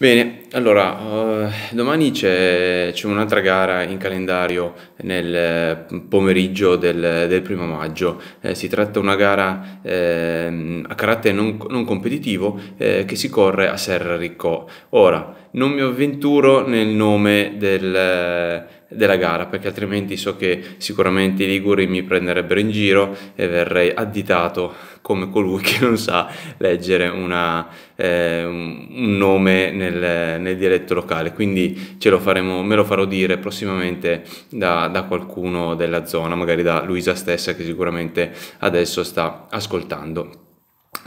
Bene, allora, uh, domani c'è, un'altra gara in calendario nel eh, pomeriggio del, del primo maggio. Eh, si tratta di una gara eh, a carattere non, non competitivo eh, che si corre a Serra Riccò. Ora, non mi avventuro nel nome del della gara perché altrimenti so che sicuramente i Liguri mi prenderebbero in giro e verrei additato come colui che non sa leggere una, eh, un nome nel, nel, dialetto locale quindi ce lo faremo, me lo farò dire prossimamente da, da qualcuno della zona magari da Luisa stessa che sicuramente adesso sta ascoltando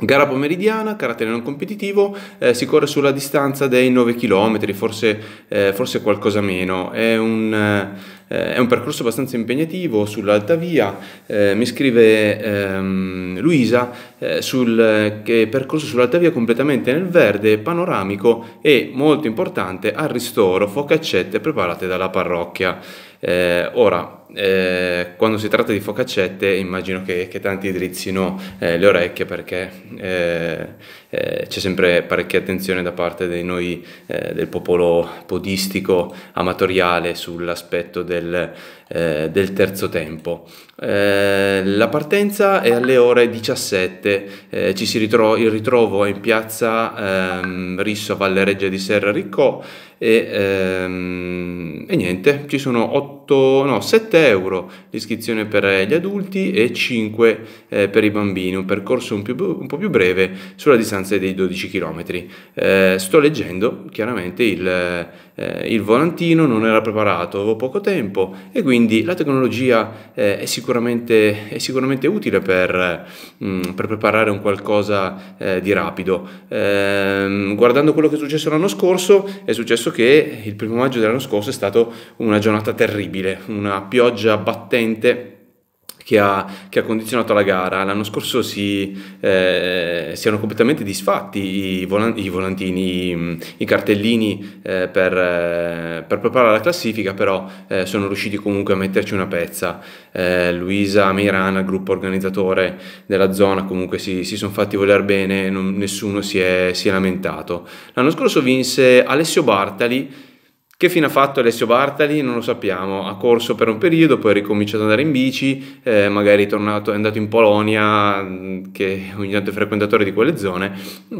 Gara pomeridiana, carattere non competitivo, eh, si corre sulla distanza dei 9 km, forse, eh, forse qualcosa meno. È un, eh, è un, percorso abbastanza impegnativo sull'alta via. Eh, mi scrive ehm, Luisa eh, sul, che percorso sull'alta via completamente nel verde, panoramico e molto importante al ristoro, focaccette preparate dalla parrocchia. Eh, ora, eh, quando si tratta di focaccette immagino che, che tanti drizzino eh, le orecchie perché eh, eh c'è sempre parecchia attenzione da parte di noi eh, del popolo podistico amatoriale sull'aspetto del, eh, del terzo tempo. la partenza è alle ore 17, ci si ritro- il ritrovo è in piazza ehm, Risso a Valle Reggia di Serra Riccò e, ehm, e niente, ci sono 8, no, 7 euro l'iscrizione per eh, gli adulti e 5 eh, per i bambini, un percorso un, più, un, po' più breve sulla distanza dei 12 km. Eh, sto leggendo chiaramente il, eh, il, volantino, non era preparato, avevo poco tempo e quindi la tecnologia eh, è sicuramente, è, sicuramente, utile per, mh, mm, per preparare un qualcosa eh, di rapido. Ehm, guardando quello che è successo l'anno scorso, è successo che il primo maggio dell'anno scorso è stata una giornata terribile, una pioggia pioggia battente che ha, che ha, condizionato la gara. L'anno scorso si, eh, si erano completamente disfatti i, volan- i volantini, i, i cartellini eh, per, eh, per, preparare la classifica, però eh, sono riusciti comunque a metterci una pezza. Eh, Luisa Meirana, il gruppo organizzatore della zona, comunque si, si sono fatti voler bene, non, nessuno si è, si è lamentato. L'anno scorso vinse Alessio Bartali che fine ha fatto Alessio Bartali? Non lo sappiamo, ha corso per un periodo, poi ha ricominciato ad andare in bici, eh, magari è, tornato, è andato in Polonia, mm, che ogni tanto è frequentatore di quelle zone,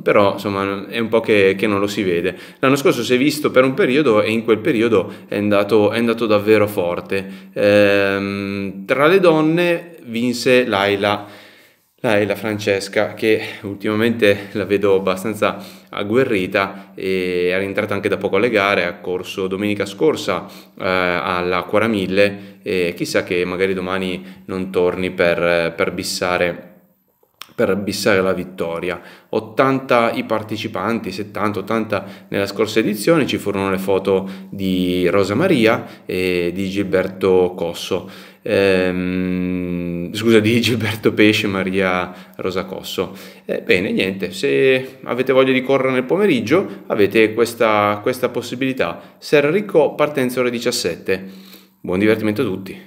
però insomma è un po' che, che non lo si vede. L'anno scorso si è visto per un periodo e in quel periodo è andato, è andato davvero forte. Eh, tra le donne vinse Laila lei, la Francesca, che ultimamente la vedo abbastanza agguerrita e è rientrata anche da poco alle gare, ha corso domenica scorsa eh, alla Quaramille e chissà che magari domani non torni per, per bissare per bissare la vittoria. 80 i partecipanti, 70-80 nella scorsa edizione, ci furono le foto di Rosa Maria e di Gilberto Cosso ehm, scusa, di Gilberto Pesce e Maria Rosacosso. Eh, bene, niente, se avete voglia di correre nel pomeriggio avete questa, questa possibilità. Serra Riccò, partenza ore 17. Buon divertimento a tutti!